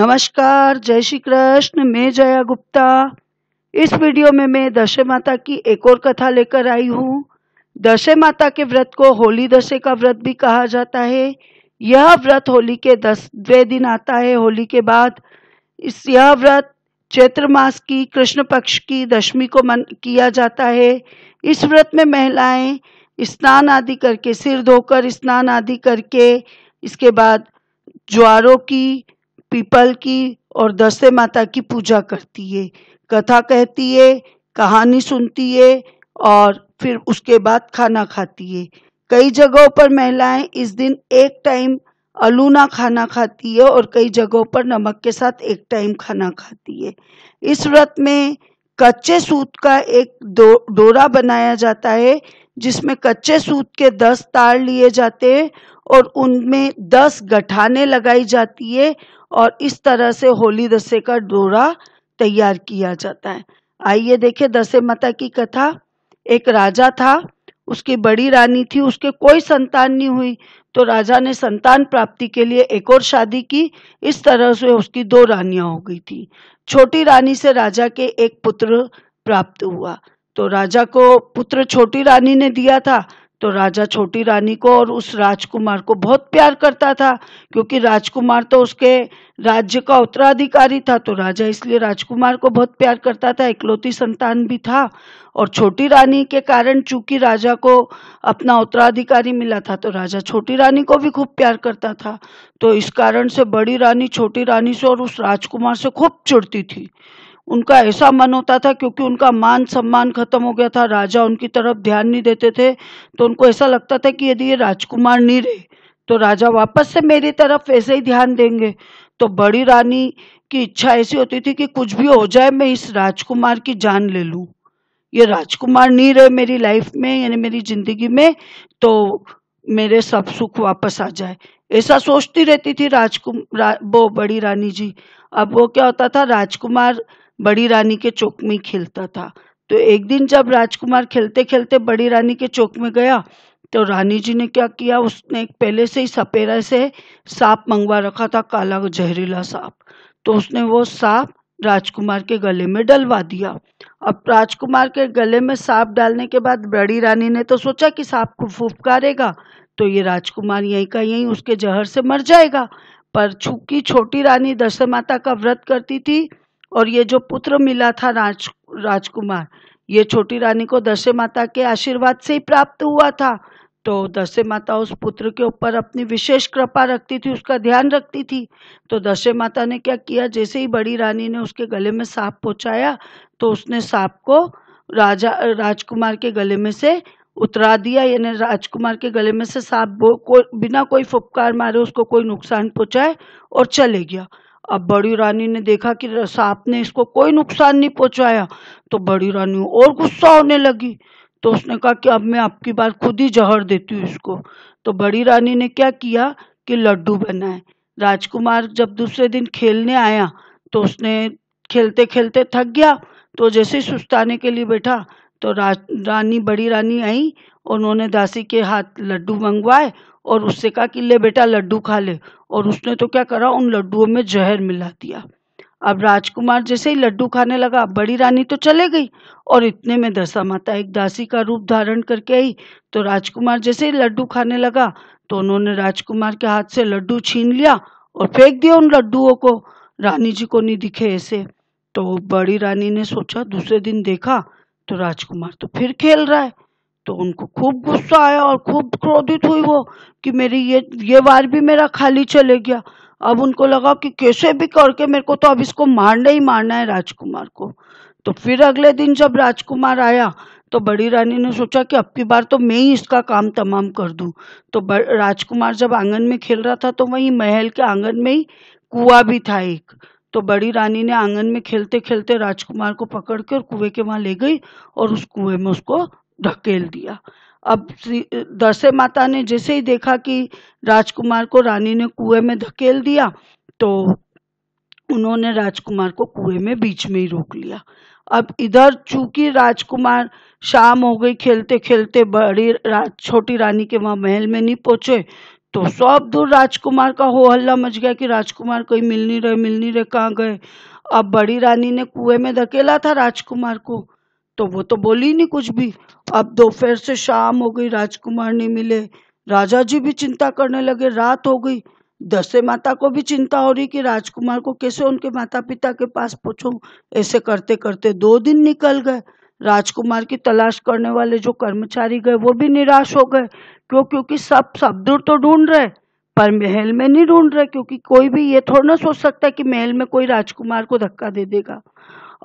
नमस्कार जय श्री कृष्ण मैं जया गुप्ता इस वीडियो में मैं दशे माता की एक और कथा लेकर आई हूँ दशे माता के व्रत को होली दशे का व्रत भी कहा जाता है यह व्रत होली के दसवें दिन आता है होली के बाद इस यह व्रत चैत्र मास की कृष्ण पक्ष की दशमी को मन किया जाता है इस व्रत में महिलाएं स्नान आदि करके सिर धोकर स्नान आदि करके इसके बाद ज्वारों की पीपल की और दसे माता की पूजा करती है कथा कहती है कहानी सुनती है और फिर उसके बाद खाना खाती है कई जगहों पर महिलाएं इस दिन एक टाइम अलूना खाना खाती है और कई जगहों पर नमक के साथ एक टाइम खाना खाती है इस व्रत में कच्चे सूत का एक दो डोरा बनाया जाता है जिसमें कच्चे सूत के दस तार लिए जाते हैं और उनमें दस गठाने लगाई जाती है और इस तरह से होली दशे का डोरा तैयार किया जाता है आइए देखें दशे माता की कथा एक राजा था उसकी बड़ी रानी थी उसके कोई संतान नहीं हुई तो राजा ने संतान प्राप्ति के लिए एक और शादी की इस तरह से उसकी दो रानियां हो गई थी छोटी रानी से राजा के एक पुत्र प्राप्त हुआ तो राजा को पुत्र छोटी रानी ने दिया था तो राजा छोटी रानी को और उस राजकुमार को बहुत प्यार करता था क्योंकि राजकुमार तो उसके राज्य का उत्तराधिकारी था तो राजा इसलिए राजकुमार को बहुत प्यार करता था इकलौती संतान भी था और छोटी रानी के कारण चूंकि राजा को अपना उत्तराधिकारी मिला था तो राजा छोटी रानी को भी खूब प्यार करता था तो इस कारण से बड़ी रानी छोटी रानी से और उस राजकुमार से खूब चिड़ती थी उनका ऐसा मन होता था क्योंकि उनका मान सम्मान खत्म हो गया था राजा उनकी तरफ ध्यान नहीं देते थे तो उनको ऐसा लगता था कि यदि ये राजकुमार नहीं रहे तो राजा वापस से मेरी तरफ ऐसे ही ध्यान देंगे तो बड़ी रानी की इच्छा ऐसी होती थी कि कुछ भी हो जाए मैं इस राजकुमार की जान ले लूँ ये राजकुमार नहीं रहे मेरी लाइफ में यानी मेरी ज़िंदगी में तो मेरे सब सुख वापस आ जाए ऐसा सोचती रहती थी राजकुम रा, वो बड़ी रानी जी अब वो क्या होता था राजकुमार बड़ी रानी के चौक में खेलता था तो एक दिन जब राजकुमार खेलते खेलते बड़ी रानी के चौक में गया तो रानी जी ने क्या किया उसने एक पहले से ही सपेरा से सांप मंगवा रखा था काला जहरीला सांप तो उसने वो सांप राजकुमार के गले में डलवा दिया अब राजकुमार के गले में सांप डालने के बाद बड़ी रानी ने तो सोचा कि सांप को फुफकारेगा तो ये राजकुमार यहीं का यहीं उसके जहर से मर जाएगा पर चूंकि छोटी रानी दशमाता का व्रत करती थी और ये जो पुत्र मिला था राज राजकुमार ये छोटी रानी को दशे माता के आशीर्वाद से ही प्राप्त हुआ था तो दशे माता उस पुत्र के ऊपर अपनी विशेष कृपा रखती थी उसका ध्यान रखती थी तो दशे माता ने क्या किया जैसे ही बड़ी रानी ने उसके गले में सांप पहुँचाया तो उसने सांप को राजा राजकुमार के गले में से उतरा दिया यानी राजकुमार के गले में से सांप को बिना कोई फुपकार मारे उसको कोई नुकसान पहुँचाए और चले गया अब बड़ी रानी ने देखा कि सांप ने इसको कोई नुकसान नहीं पहुंचाया तो बड़ी रानी और गुस्सा होने लगी तो उसने कहा कि अब मैं आपकी बार खुद ही जहर देती हूँ इसको तो बड़ी रानी ने क्या किया कि लड्डू बनाए राजकुमार जब दूसरे दिन खेलने आया तो उसने खेलते खेलते थक गया तो जैसे ही सुस्ताने के लिए बैठा तो रा, रानी बड़ी रानी आई और उन्होंने दासी के हाथ लड्डू मंगवाए और उससे कहा कि ले बेटा लड्डू खा ले और उसने तो क्या करा उन लड्डुओं में जहर मिला दिया अब राजकुमार जैसे ही लड्डू खाने लगा बड़ी रानी तो चले गई और इतने में दशा माता एक दासी का रूप धारण करके आई तो राजकुमार जैसे ही लड्डू खाने लगा तो उन्होंने राजकुमार के हाथ से लड्डू छीन लिया और फेंक दिया उन लड्डुओं को रानी जी को नहीं दिखे ऐसे तो बड़ी रानी ने सोचा दूसरे दिन देखा तो राजकुमार तो फिर खेल रहा है तो उनको खूब गुस्सा आया और खूब क्रोधित हुई वो कि मेरी ये ये बार भी मेरा खाली चले गया अब उनको लगा कि कैसे भी करके मेरे को तो अब इसको मारना ही मारना है राजकुमार को तो फिर अगले दिन जब राजकुमार आया तो बड़ी रानी ने सोचा कि अब की बार तो मैं ही इसका काम तमाम कर दूं तो राजकुमार जब आंगन में खेल रहा था तो वहीं महल के आंगन में ही कुआ भी था एक तो बड़ी रानी ने आंगन में खेलते खेलते राजकुमार को पकड़ के और कुएं के वहां ले गई और उस कुएं में उसको ढकेल दिया अब दरसे माता ने जैसे ही देखा कि राजकुमार को रानी ने कुएं में धकेल दिया तो उन्होंने राजकुमार को कुएं में बीच में ही रोक लिया अब इधर चूंकि राजकुमार शाम हो गई खेलते खेलते बड़ी रा, छोटी रानी के वहाँ महल में नहीं पहुंचे तो सब दूर राजकुमार का हो हल्ला मच गया कि राजकुमार कोई मिल नहीं रहे मिल नहीं रहे कहाँ गए अब बड़ी रानी ने कुएं में धकेला था राजकुमार को तो वो तो बोली नहीं कुछ भी अब दोपहर से शाम हो गई राजकुमार नहीं मिले राजा जी भी चिंता करने लगे रात हो गई दसे माता को भी चिंता हो रही कि राजकुमार को कैसे उनके माता पिता के पास पूछो ऐसे करते करते दो दिन निकल गए राजकुमार की तलाश करने वाले जो कर्मचारी गए वो भी निराश हो गए क्यों क्योंकि सब सब दूर तो ढूंढ रहे पर महल में नहीं ढूंढ रहे क्योंकि कोई भी ये थोड़ा ना सोच सकता कि महल में कोई राजकुमार को धक्का दे देगा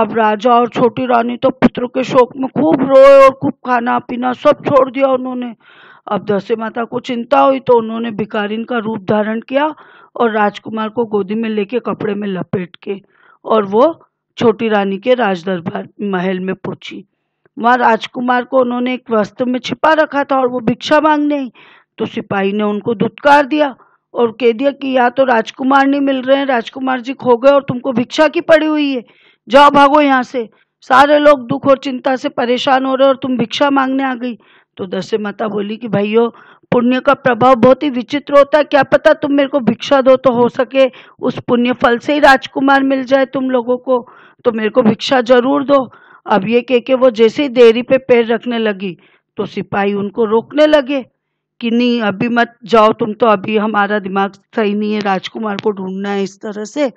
अब राजा और छोटी रानी तो पुत्र के शोक में खूब रोए और खूब खाना पीना सब छोड़ दिया उन्होंने अब दसे माता को चिंता हुई तो उन्होंने भिकारिन का रूप धारण किया और राजकुमार को गोदी में लेके कपड़े में लपेट के और वो छोटी रानी के राजदरबार महल में पहुंची वहाँ राजकुमार को उन्होंने एक वस्त्र में छिपा रखा था और वो भिक्षा मांगने तो सिपाही ने उनको दुत्कार दिया और कह दिया कि या तो राजकुमार नहीं मिल रहे हैं राजकुमार जी खो गए और तुमको भिक्षा की पड़ी हुई है जाओ भागो यहाँ से सारे लोग दुख और चिंता से परेशान हो रहे और तुम भिक्षा मांगने आ गई तो दस्य माता बोली कि भाइयों पुण्य का प्रभाव बहुत ही विचित्र होता है क्या पता तुम मेरे को भिक्षा दो तो हो सके उस पुण्य फल से ही राजकुमार मिल जाए तुम लोगों को तो मेरे को भिक्षा जरूर दो अब ये कह के वो जैसे ही देरी पे पैर रखने लगी तो सिपाही उनको रोकने लगे कि नहीं अभी मत जाओ तुम तो अभी हमारा दिमाग सही नहीं है राजकुमार को ढूंढना है इस तरह से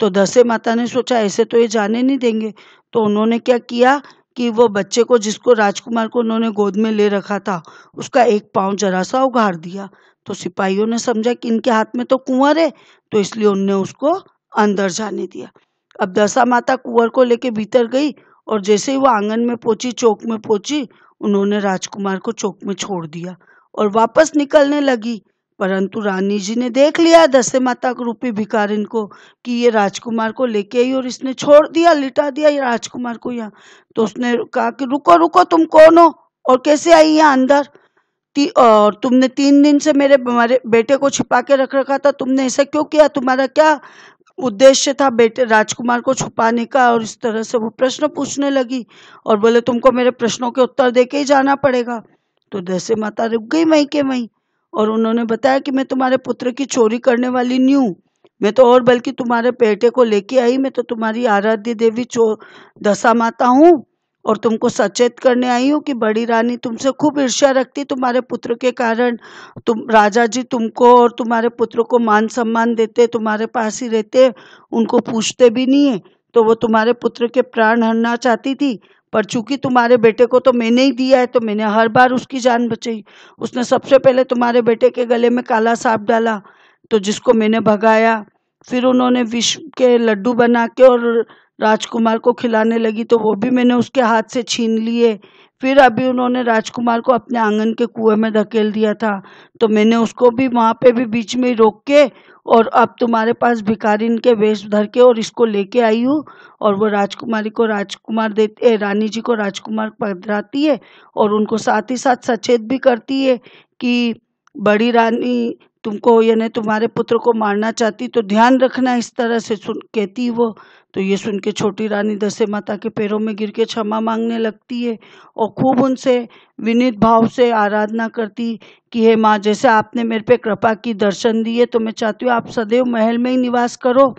तो दसे माता ने सोचा ऐसे तो ये जाने नहीं देंगे तो उन्होंने क्या किया कि वो बच्चे को जिसको राजकुमार को उन्होंने गोद में ले रखा था उसका एक पाँव जरा सा उगाड़ दिया तो सिपाहियों ने समझा कि इनके हाथ में तो कुंवर है तो इसलिए उनने उसको अंदर जाने दिया अब दशा माता कुंवर को लेके भीतर गई और जैसे ही वो आंगन में पहुंची चौक में पहुंची उन्होंने राजकुमार को चौक में छोड़ दिया और वापस निकलने लगी परंतु रानी जी ने देख लिया दसे माता रूपी भिकारिन को कि ये राजकुमार को लेके आई और इसने छोड़ दिया लिटा दिया ये राजकुमार को यहाँ तो उसने कहा कि रुको रुको तुम कौन हो और कैसे आई यहाँ अंदर ती, और तुमने तीन दिन से मेरे हमारे बेटे को छिपा के रख रखा था तुमने ऐसा क्यों किया तुम्हारा क्या उद्देश्य था बेटे राजकुमार को छुपाने का और इस तरह से वो प्रश्न पूछने लगी और बोले तुमको मेरे प्रश्नों के उत्तर दे के ही जाना पड़ेगा तो दसे माता रुक गई वहीं के वहीं और उन्होंने बताया कि मैं तुम्हारे पुत्र की चोरी करने वाली नहीं हूँ मैं तो और बल्कि तुम्हारे बेटे को लेके आई मैं तो तुम्हारी आराध्य देवी चो दशा माता हूँ और तुमको सचेत करने आई हूँ कि बड़ी रानी तुमसे खूब ईर्ष्या रखती तुम्हारे पुत्र के कारण तुम राजा जी तुमको और तुम्हारे पुत्र को मान सम्मान देते तुम्हारे पास ही रहते उनको पूछते भी नहीं है तो वो तुम्हारे पुत्र के प्राण हरना चाहती थी पर चूंकि तुम्हारे बेटे को तो मैंने ही दिया है तो मैंने हर बार उसकी जान बचाई उसने सबसे पहले तुम्हारे बेटे के गले में काला सांप डाला तो जिसको मैंने भगाया फिर उन्होंने विष के लड्डू बना के और राजकुमार को खिलाने लगी तो वो भी मैंने उसके हाथ से छीन लिए फिर अभी उन्होंने राजकुमार को अपने आंगन के कुएं में धकेल दिया था तो मैंने उसको भी वहाँ पे भी बीच में रोक के और अब तुम्हारे पास भिकारिन के वेश धर के और इसको लेके आई हूँ और वो राजकुमारी को राजकुमार देते रानी जी को राजकुमार पधराती है और उनको साथ ही साथ सचेत भी करती है कि बड़ी रानी तुमको यानी तुम्हारे पुत्र को मारना चाहती तो ध्यान रखना इस तरह से सुन कहती वो तो ये सुन के छोटी रानी दसे माता के पैरों में गिर के क्षमा मांगने लगती है और खूब उनसे विनीत भाव से आराधना करती कि हे माँ जैसे आपने मेरे पे कृपा की दर्शन दिए तो मैं चाहती हूँ आप सदैव महल में ही निवास करो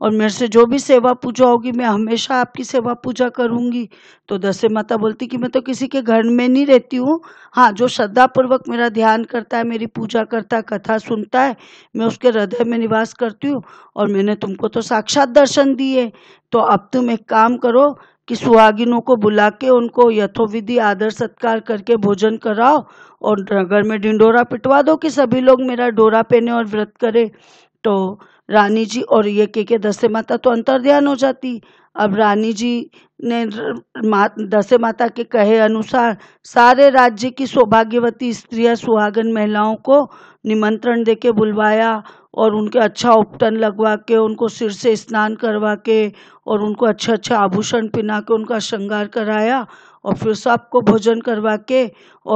और मेरे से जो भी सेवा पूजा होगी मैं हमेशा आपकी सेवा पूजा करूंगी तो दसे माता बोलती कि मैं तो किसी के घर में नहीं रहती हूँ हाँ जो श्रद्धापूर्वक मेरा ध्यान करता है मेरी पूजा करता है कथा सुनता है मैं उसके हृदय में निवास करती हूँ और मैंने तुमको तो साक्षात दर्शन दिए तो अब तुम एक काम करो कि सुहागिनों को बुला के उनको यथोविधि आदर सत्कार करके भोजन कराओ और नगर में ढिंडोरा पिटवा दो कि सभी लोग मेरा डोरा पहने और व्रत करें तो रानी जी और ये के के दसे माता तो अंतर ध्यान हो जाती अब रानी जी ने दसे माता के कहे अनुसार सारे राज्य की सौभाग्यवती स्त्रियां सुहागन महिलाओं को निमंत्रण दे के बुलवाया और उनके अच्छा उपटन लगवा के उनको सिर से स्नान करवा के और उनको अच्छा अच्छा आभूषण पहना के उनका श्रृंगार कराया और फिर सबको भोजन करवा के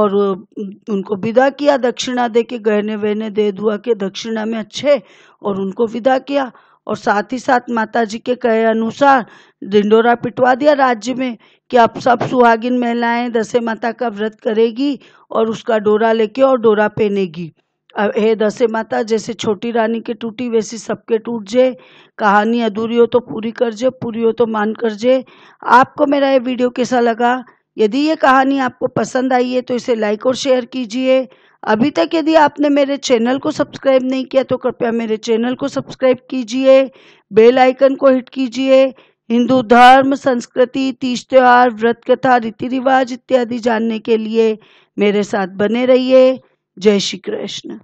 और उनको विदा किया दक्षिणा दे के गहने वहने दे दुआ के दक्षिणा में अच्छे और उनको विदा किया और साथ ही साथ माता जी के कहे अनुसार डिंडोरा पिटवा दिया राज्य में कि अब सब सुहागिन महिलाएं दशे माता का व्रत करेगी और उसका डोरा लेके और डोरा पहनेगी अब हे दशे माता जैसे छोटी रानी के टूटी वैसी सबके टूट जे कहानी अधूरी हो तो पूरी कर जे पूरी हो तो मान कर जे आपको मेरा ये वीडियो कैसा लगा यदि ये कहानी आपको पसंद आई है तो इसे लाइक और शेयर कीजिए अभी तक यदि आपने मेरे चैनल को सब्सक्राइब नहीं किया तो कृपया मेरे चैनल को सब्सक्राइब कीजिए बेल आइकन को हिट कीजिए हिंदू धर्म संस्कृति तीज त्यौहार व्रत कथा रीति रिवाज इत्यादि जानने के लिए मेरे साथ बने रहिए जय श्री कृष्ण